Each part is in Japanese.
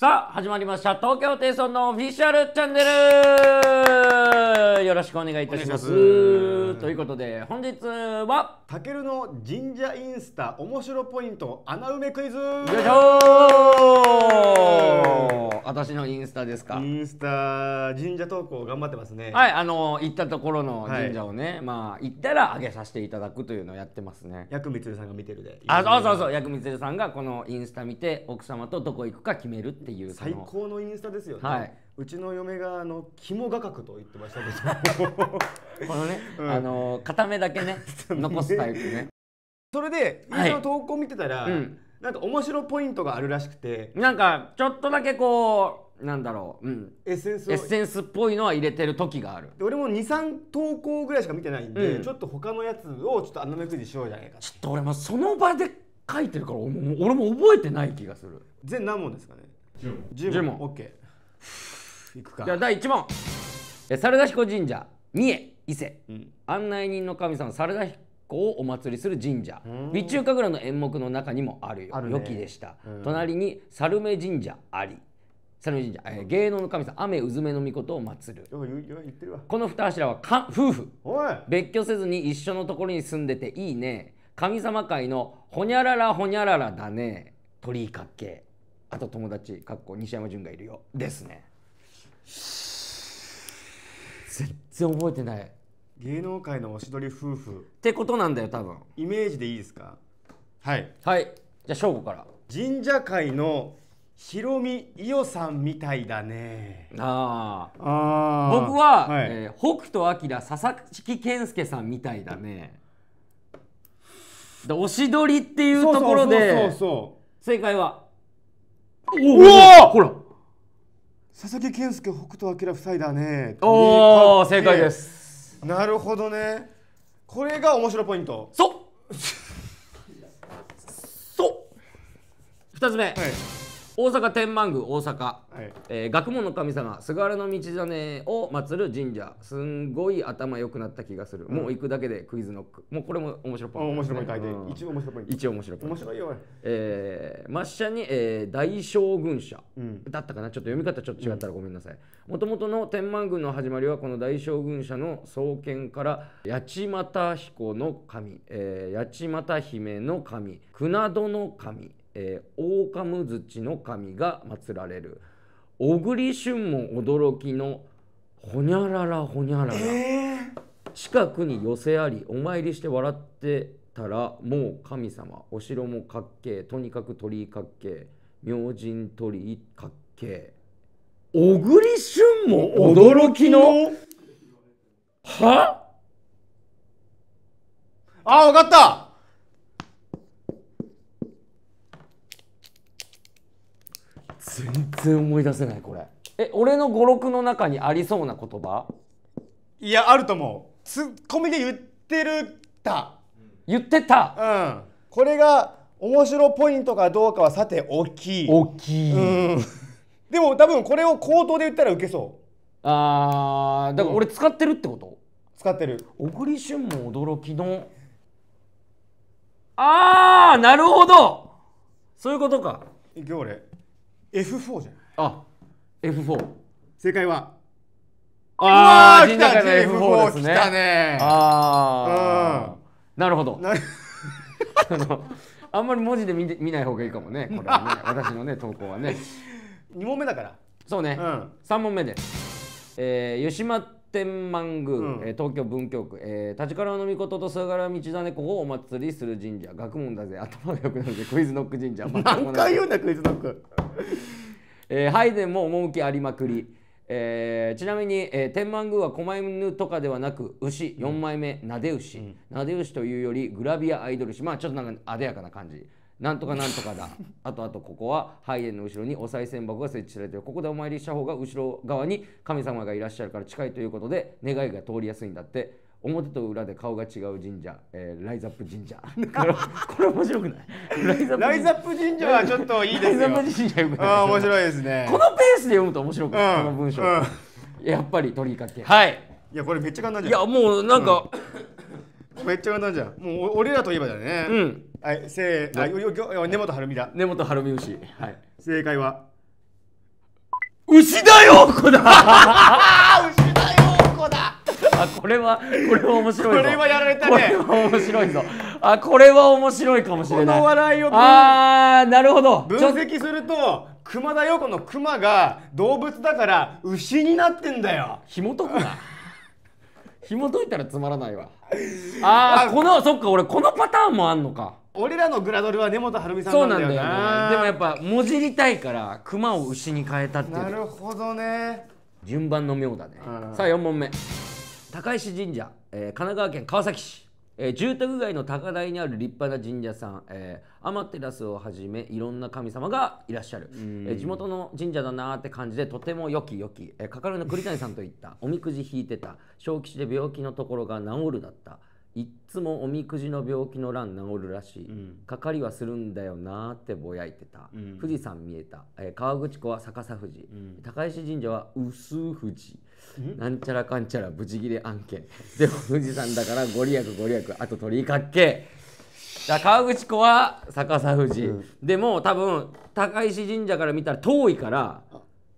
さあ始まりました東京テイソンのオフィシャルチャンネルよろしくお願いいたしますということで本日はタケルの神社インスタ面白ポイント穴埋めクイズよいしょ私のインスタですかインスタ神社投稿頑張ってますねはいあの行ったところの神社をね、はい、まあ行ったら上げさせていただくというのをやってますね薬光さんが見てるであそうそうそう薬光さんがこのインスタ見て奥様とどこ行くか決めるっていう最高のインスタですよね、はいうちの嫁があの肝画角と言ってましたけど このね、うん、あの片目だけね 残すタイプねそれで一応投稿見てたら、はいうん、なんか面白ポイントがあるらしくてなんかちょっとだけこうなんだろう、うん、エッセンスエッセンスっぽいのは入れてる時がある俺も23投稿ぐらいしか見てないんで、うん、ちょっと他のやつをちょっと穴めくじしようじゃないかちょっと俺もその場で書いてるから俺も覚えてない気がする全何問ですかね10問 ,10 問 OK くかじゃあ第1問猿田彦神社三重伊勢、うん、案内人の神様猿田彦をお祭りする神社備中神楽の演目の中にもあるよ、ね、よきでした、うん、隣に猿目神社あり猿目神社、え芸能の神様雨うずめの御事を祭るこの二柱はか夫婦別居せずに一緒のところに住んでていいね神様界のほにゃららほにゃららだね鳥居角けあと友達かっこ西山潤がいるよですね全然覚えてない芸能界のおしどり夫婦ってことなんだよ多分イメージでいいですかはいはいじゃあ翔吾から神社界のひろみ伊代さんみたいだねああ僕は、はい、えー、北斗晶佐々木健介さんみたいだねおしどりっていうところで正解はおおほら佐々木健介北斗晶夫妻だねおお正解ですなるほどねこれが面白ポイントそうそう2つ目、はい大阪天満宮大阪、はい、えー、学問の神様菅原道真を祀る神社すんごい頭良くなった気がする、うん、もう行くだけでクイズノックもうこれも面白ポインね、面白い、うん、一応面白ポイン一応面白ポイン面白いよえー、抹茶に、えー、大将軍社、うん、だったかなちょっと読み方ちょっと違ったらごめんなさいもともとの天満宮の始まりはこの大将軍社の創建から八幡彦の神、えー、八幡姫の神船戸の神えー、オオカム槌の神が祀られる小栗旬も驚きのほにゃららほにゃらら、えー、近くに寄せありお参りして笑ってたらもう神様お城もかっけえとにかく鳥居かっけえ明神鳥居かっけえ小栗旬も驚きのはあ分かった全然思い出せないこれえ俺の語録の中にありそうな言葉いやあると思うツッコミで言ってるた言ってた、うん、これが面白ポイントかどうかはさて大きい大きい、うん、でも多分これを口頭で言ったらウケそうあーだから俺使ってるってこと、うん、使ってる小栗旬も驚きのああなるほどそういうことかいくよ俺 F4 じゃないあ F4 正解はああ来た F4 ですね来たねああ、なるほど あんまり文字で見て見ない方がいいかもねこれはね 私のね投稿はね二問目だからそうね、うん、3問目です、えー、吉天満宮、うん、え東京文京区、えー、立川のみこと菅原道真こをお祭りする神社学問だぜ頭が良くなるぜクイズノック神社 何回言うんだクイズノック、えー、ハイデンも趣ありまくり、えー、ちなみに、えー、天満宮は狛犬とかではなく牛4枚目、うん、なで牛、うん、なで牛というよりグラビアアイドル牛まあちょっとなんかあでやかな感じなんとかなんとかだ あとあとここは拝殿の後ろにお賽銭箱が設置されているここでお参りした方が後ろ側に神様がいらっしゃるから近いということで願いが通りやすいんだって表と裏で顔が違う神社、えー、ライザップ神社 これ面白くない ライザップ神社はちょっといいですよライザップ神社よくない面白いですねこのペースで読むと面白くない、うん、この文章、うん、やっぱり鳥かけはいいやこれめっちゃ簡単じゃんいやもうなんか、うん、めっちゃ簡単じゃんもう俺らといえばだよねうんはい、せー、あ、よ、よ、よ、根本晴美だ。根本晴美牛。はい。正解は。牛だよ、こだ。牛だよ、こだ。あ、これは、これは面白いこれはやられたね。これは面白いぞ。あ、これは面白いかもしれない。この笑いを。ああ、なるほど。分析すると。熊田陽子の熊が動物だから牛になってんだよ。紐解くな。紐解いたらつまらないわ ああこのそっか俺このパターンもあんのか俺らのグラドルは根本晴美さんそうなんだよねでもやっぱもじりたいから熊を牛に変えたっていうなるほどね順番の妙だねさあ4問目高石神社、えー、神奈川県川崎市、えー、住宅街の高台にある立派な神社さん、えー、ラスをはじめいろんな神様がいらっしゃる、え地元の神社だなって感じでとても良き良き、えかかるの栗谷さんといった おみくじ引いてた小吉で病気のところが治るだったいっつもおみくじの病気の乱治るらしい、うん、かかりはするんだよなってぼやいてた、うん、富士山見えた、えー、川口湖は逆さ富士、うん、高石神社は薄富士、なんちゃらかんちゃらブチギレ案件でも富士山だからご利益ご利益あと鳥居かっけえだ川口湖は逆さ富士、うん、でも多分高石神社から見たら遠いから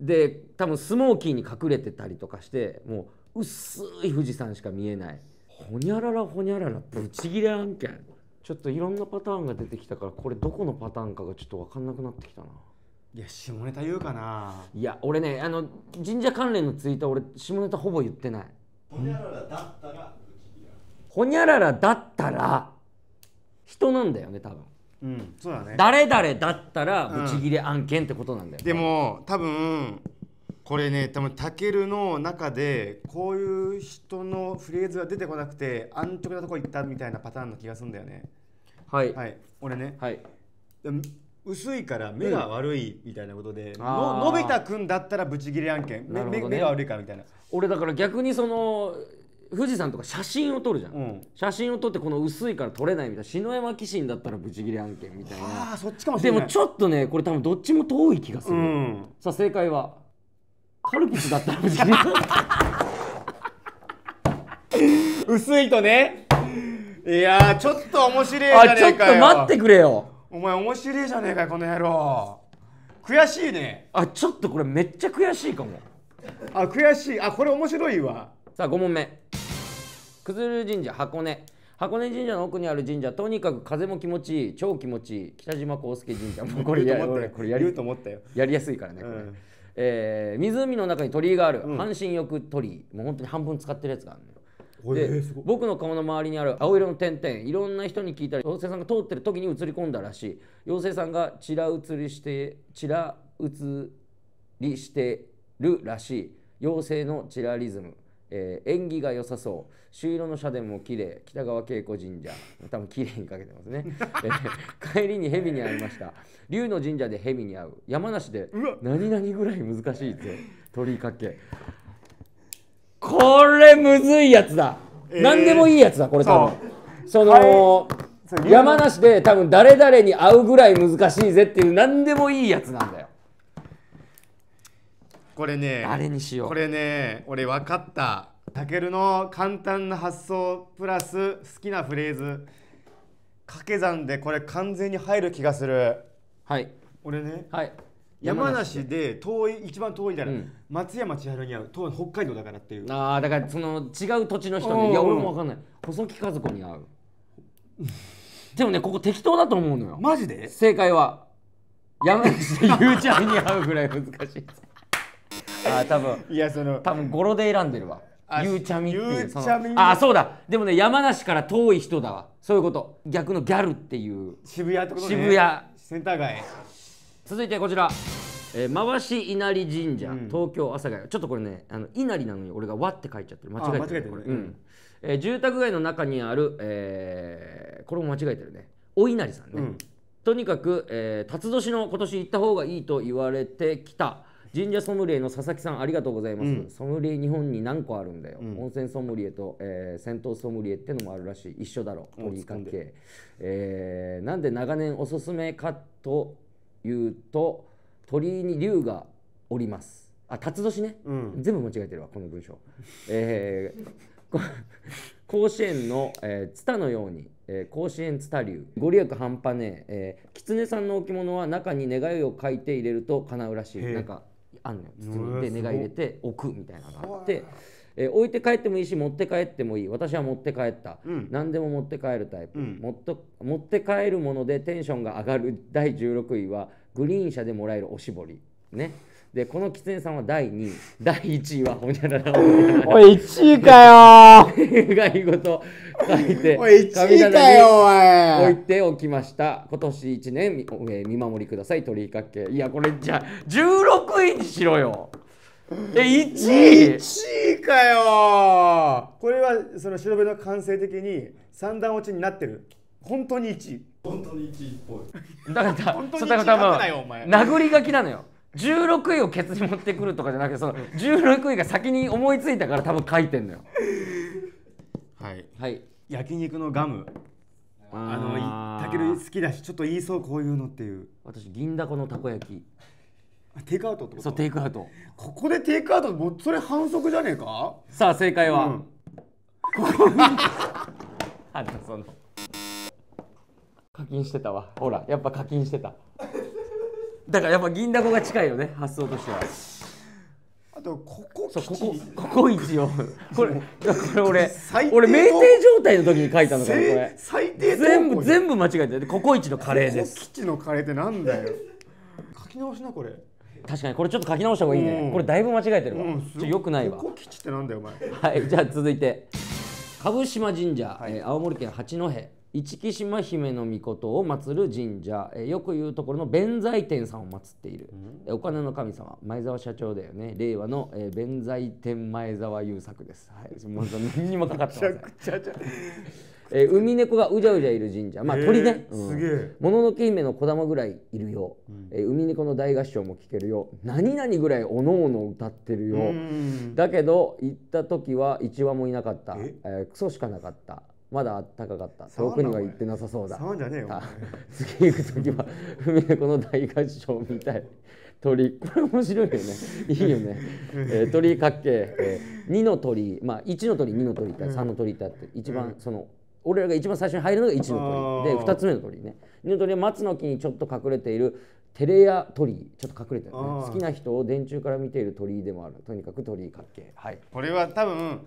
で多分スモーキーに隠れてたりとかしてもう薄い富士山しか見えないほにゃららほにゃららブチギレ案件ちょっといろんなパターンが出てきたからこれどこのパターンかがちょっと分かんなくなってきたないや下ネタ言うかないや俺ねあの神社関連のツイート俺下ネタほぼ言ってないほにゃららだったらほにゃららだったら人なんだよね多分うん、そうだね誰々だったらブチギレ案件ってことなんだよ、うん、でも多分これね多分たけるの中でこういう人のフレーズが出てこなくて安直なとこ行ったみたいなパターンの気がするんだよねはい、はい、俺ね、はい、薄いから目が悪いみたいなことで、うん、ののび太くんだったらブチギレ案件、ね、目が悪いからみたいな俺だから逆にその富士山とか写真を撮るじゃん、うん、写真を撮ってこの薄いから撮れないみたいな篠山紀信だったらブチギレ案件みたいなあそっちかもしれないでもちょっとねこれ多分どっちも遠い気がする、うん、さあ正解はカルピスだったらブチギレ 薄いとねいやちょっと面白いじゃねえかよちょっと待ってくれよお前面白いじゃねえかよこの野郎悔しいねあちょっとこれめっちゃ悔しいかもあ悔しいあこれ面白いわさあ5問目崩る神社箱根箱根神社の奥にある神社とにかく風も気持ちいい超気持ちいい北島康介神社もうこれやこれやると思ったよやりやすいからねこれ、うん、えー、湖の中に鳥居がある、半身浴鳥居もう本当に半分使ってるやつがあるのよで僕の顔の周りにある青色の点々いろんな人に聞いたら妖精さんが通ってる時に映り込んだらしい妖精さんがちら映りしてちら映りしてるらしい妖精のチラリズムえー、縁起が良さそう朱色の社殿も綺麗北川景子神社多分綺麗にかけてますね、えー、帰りに蛇に会いました龍の神社で蛇に会う山梨で何々ぐらい難しいぜて鳥かけこれむずいやつだ、えー、何でもいいやつだこれ多分その、山梨で多分誰々に会うぐらい難しいぜっていう何でもいいやつなんだよこれねあれにしようこれね俺分かったたけるの簡単な発想プラス好きなフレーズ掛け算でこれ完全に入る気がするはい俺ね、はい、山梨で遠い一番遠いだら、うん、松山千春に会う北海道だからっていうああだからその違う土地の人にいや俺も分かんない細木和子に会うでもねここ適当だと思うのよマジで正解は山梨でゆうちゃんに会うぐらい難しいですあ多分いやその多分語呂で選んでるわゆうちゃみっていうそのあそうだでもね山梨から遠い人だわそういうこと逆のギャルっていう渋谷ってことね渋谷センター街続いてこちらえー、回し稲荷神社、うん、東京朝谷。ちょっとこれねあの稲荷なのに俺が「わ」って書いちゃってる間違えてるこれ、うん、えー、住宅街の中にある、えー、これも間違えてるねお稲荷さんね、うん、とにかく、えー、辰年の今年行った方がいいと言われてきた神社ソムリエの佐々木さんありがとうございます、うん、ソムリエ日本に何個あるんだよ、うん、温泉ソムリエと、えー、銭湯ソムリエってのもあるらしい一緒だろ鳥関係、えー、なんで長年おすすめかというと鳥居に龍がおりますあ辰年ね、うん、全部間違えてるわこの文章えー、甲子園の、えー、ツタのようにえー、甲子園ツタ龍ご利益半端ねええー、狐さんの置物は中に願いを書いて入れると叶うらしいなんかあんのよ包みで根が入れて置くみたいなのがあって。えー、置いて帰ってもいいし持って帰ってもいい私は持って帰った、うん、何でも持って帰るタイプ、うん、っと持って帰るものでテンションが上がる第16位はグリーン車でもらえるおしぼりねでこの狐さんは第2位 第1位はほにゃららおい1位かよ願 い事書いておい1位かよおい置いておきました今年1年見,、え見守りください鳥居かけいやこれじゃあ16位にしろよえ1位 !1 位かよこれはその白部の完成的に三段落ちになってる本当に1位本当に1位っぽいだからだから殴り書きなのよ16位をケツに持ってくるとかじゃなくてその16位が先に思いついたから多分書いてんのよはいはい焼肉のガムあのたける好きだしちょっと言いそうこういうのっていう私銀だこのたこ焼きテイクアウトってことそうテイクアウトここでテイクアウトもそれ反則じゃねえかさあ正解は、うん、ここにあんたその課金してたわほらやっぱ課金してただからやっぱ銀だこが近いよね発想としては。あとここそうここここ一応 これこれ俺俺酩酊状態の時に書いたのからこれ最低全部全部間違えてここ一のカレーですここ吉のカレーってなんだよ書き直しなこれ確かにこれちょっと書き直した方がいいね、うん、これだいぶ間違えてるわ、うん、ちょよくないわここ吉ってなんだよお前はいじゃあ続いて鹿児島神社、はい、えー、青森県八戸市木島姫の御事を祀る神社、えよく言うところの弁財天さんを祀っている、うん、お金の神様前澤社長だよね令和の、え弁財天前澤優作です、はい、もう 何にもかかってませんえ海猫がうじゃうじゃいる神社まあ鳥ね、えー、うん、すげえもののけ姫の子玉ぐらいいるよ、うん、え海猫の大合唱も聞けるよ何々ぐらいおのおの歌ってるよだけど行った時は一羽もいなかった、えー、クソしかなかったまだ高かった遠くには行ってなさそうだ次行く時は文猫の大合唱みたい鳥これ面白いよねいいよね、えー、鳥かっけ、えー、2の鳥まあ1の鳥2の鳥って3の鳥ってあって一番その、俺らが一番最初に入るのが1の鳥で2つ目の鳥ね2の鳥は松の木にちょっと隠れているテレア鳥ちょっと隠れてる、ね、好きな人を電柱から見ている鳥でもあるとにかく鳥かっけはいこれは多分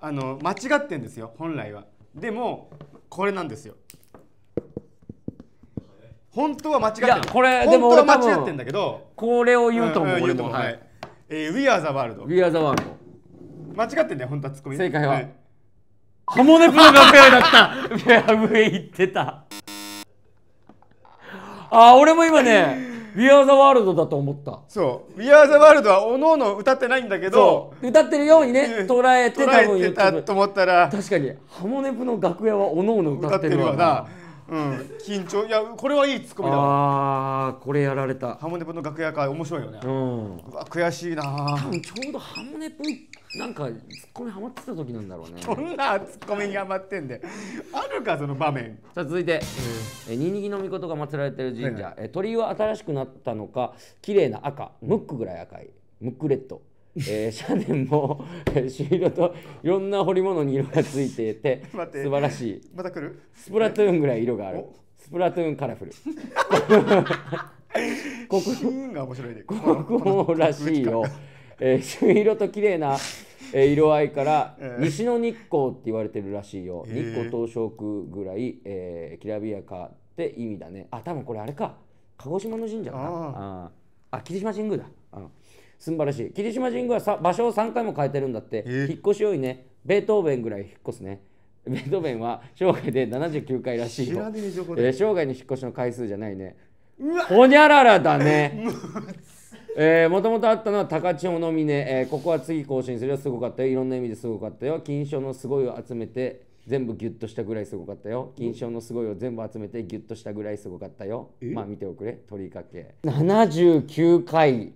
あの間違ってんですよ本来は。でもこれなんですよ本当は間違ってるこれでも俺間違ってんだけどこれを言うと思う,、うんうん、うもはい、えー、We are the world We are the world 間違ってんだよ本当はツッコミ正解は、はい、ハモネプの楽屋だったフェアウェイ行ってたあ俺も今ね We are the world だと思ったそう「We are the world」はおのおの歌ってないんだけど歌ってるようにね捉えて多分言ってたと思ったら確かにハモネプの楽屋はおのおの歌ってるわなうん緊張いやこれはいいツッコミだわあこれやられたハモネプの楽屋会面白いよねううんわ悔しいな多分ちょうどハモネプなんかツッコミハマってた時なんだろうねこんなツッコミにハマってんであるかその場面さあ続いて、えー、ニニギのことが祀られてる神社、はいえ鳥居は新しくなったのか綺麗な赤ムックぐらい赤いムックレッドえー、シャネンも朱色といろんな彫り物に色がついていて 素晴らしいまた来るスプラトゥーンぐらい色があるスプラトゥーンカラフル国宝 らしいよ、えー、朱色と綺麗な色合いから西の日光って言われてるらしいよ、えー、日光東照宮ぐらい、えー、きらびやかって意味だねあ多分これあれか鹿児島の神社かなああ霧島神宮だ、うん素晴らしい霧島神宮は場所を3回も変えてるんだって、引っ越し多いねベートーベンぐらい引っ越すねベートーベンは生涯で79回らしいよ、え生涯の引っ越しの回数じゃないねほにゃららだね えもともとあったのは高千穂の峰、えー、ここは次更新するよすごかったよいろんな意味ですごかったよ金賞のすごいを集めて全部ギュッとしたぐらいすごかったよ金賞のすごいを全部集めてギュッとしたぐらいすごかったよまあ見ておくれ取りかけ79回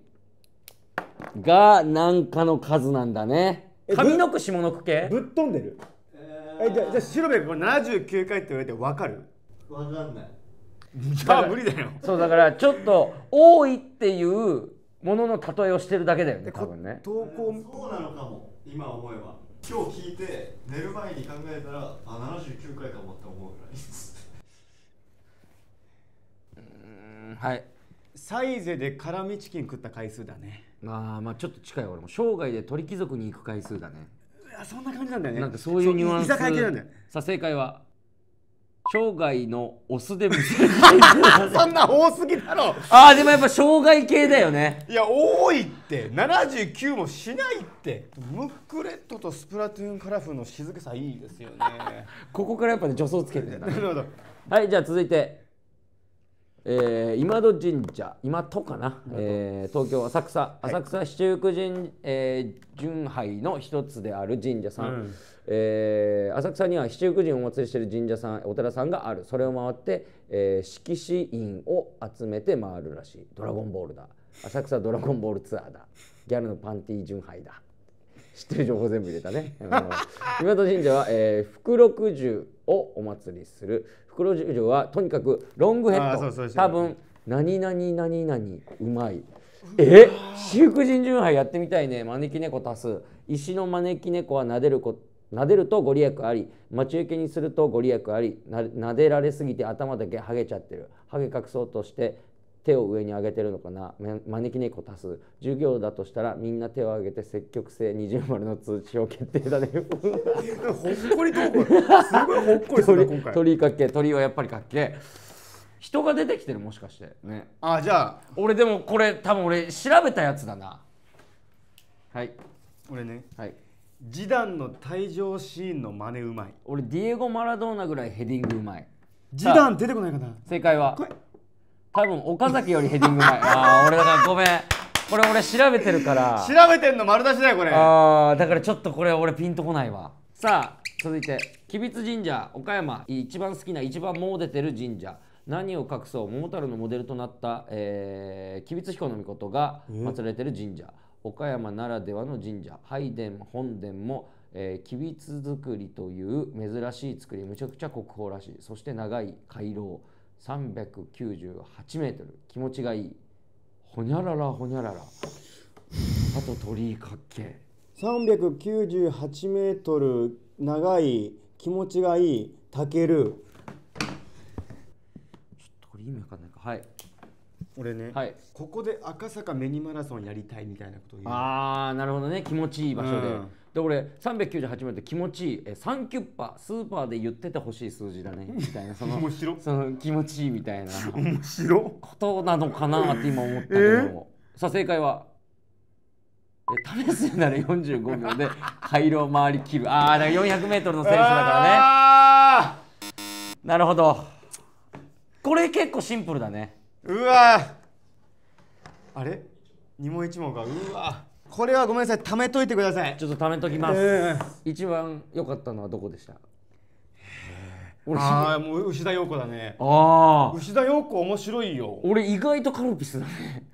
がなんかの数なんだね上の句下の句系ぶっ飛んでるえじゃじゃあ白部これ79回って言われて分かる分かんないじゃあ無理だよそうだからちょっと多いっていうものの例えをしてるだけだよね多分ね投稿そうなのかも今思えば今日聞いて寝る前に考えたらあ79回かもって思うぐらいです うんはいサイゼで辛味チキン食った回数だねああまあちょっと近い俺も生涯で鳥貴族に行く回数だねそんな感じなんだよねなんかそういうニュアンスなんだよさあ正解は生涯のオスで そんな多すぎだろああでもやっぱ生涯系だよねいや多いって79もしないってムックレットとスプラトゥーンカラフルの静けさいいですよね ここからやっぱね助走つけてるんだ、ね、なるほどはいじゃあ続いてえー、今戸神社今戸かな、えー、東京浅草、はい、浅草七福神、えー、巡拝の一つである神社さん、うん、えー、浅草には七福神をお祭りしている神社さんお寺さんがあるそれを回って、えー、色紙印を集めて回るらしい「ドラゴンボールだ」「浅草ドラゴンボールツアーだ」「ギャルのパンティ巡拝だ」知ってる情報全部入れたね岩戸神社は、えー、福禄寿をお祭りする福禄寿はとにかくロングヘッド多分何々何々うまいえ私服人巡杯やってみたいね招き猫多数。石の招き猫は撫でるこ撫でるとご利益あり待ち受けにするとご利益ありな撫でられすぎて頭だけハゲちゃってるハゲ隠そうとして手を上に上げてるのかな招き猫足す授業だとしたらみんな手を上げて積極性二重丸の通知を決定だね ほっこりすごいほっこりする今回鳥かけ鳥はやっぱりかっけ人が出てきてるもしかしてねあじゃあ俺でもこれ多分俺調べたやつだなはい俺ねはいジダの退場シーンの真似うまい俺ディエゴ・マラドーナぐらいヘディングうまいジダ出てこないかな正解は多分岡崎よりヘディング前 ああ俺だからごめんこれ俺調べてるから調べてんの丸出しだよこれああだからちょっとこれ俺ピンとこないわさあ続いて吉備津神社岡山一番好きな一番もう出てる神社何を隠そう桃太郎のモデルとなった吉備津彦の御事が祀られてる神社岡山ならではの神社拝殿本殿も吉備津造りという珍しい造りむちゃくちゃ国宝らしいそして長い回廊398メートル気持ちがいいほにゃららほにゃららあと鳥居かっけ398メートル長い気持ちがいいたけるちょっと鳥居名かんないかはい俺ね、はい、ここで赤坂ミニマラソンやりたいみたいなことを言うああなるほどね気持ちいい場所で、うん、で俺398まで気持ちいいえサンキュッパスーパーで言っててほしい数字だね みたいなその面白その気持ちいいみたいな面白ことなのかなって今思ったけど、えー、さあ正解は試すなら45秒で回路を回りきるああだから 400m の選手だからねなるほどこれ結構シンプルだねうわあれ二問一問かうわこれはごめんなさい貯めといてくださいちょっと貯めときます、えー、一番良かったのはどこでした俺ああもう牛田洋子だねああ牛田洋子面白いよ俺意外とカルピスだね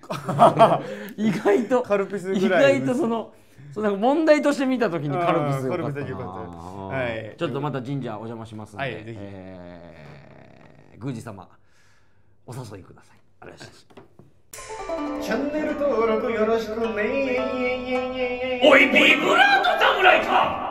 意外とカルピスぐらい意外とそのそうなんか問題として見た時にカルピスよかったはい、ちょっとまた神社お邪魔しますので、はい、えー、宮司様お誘いくださいチャンネル登録よろしくねおいビブラート侍か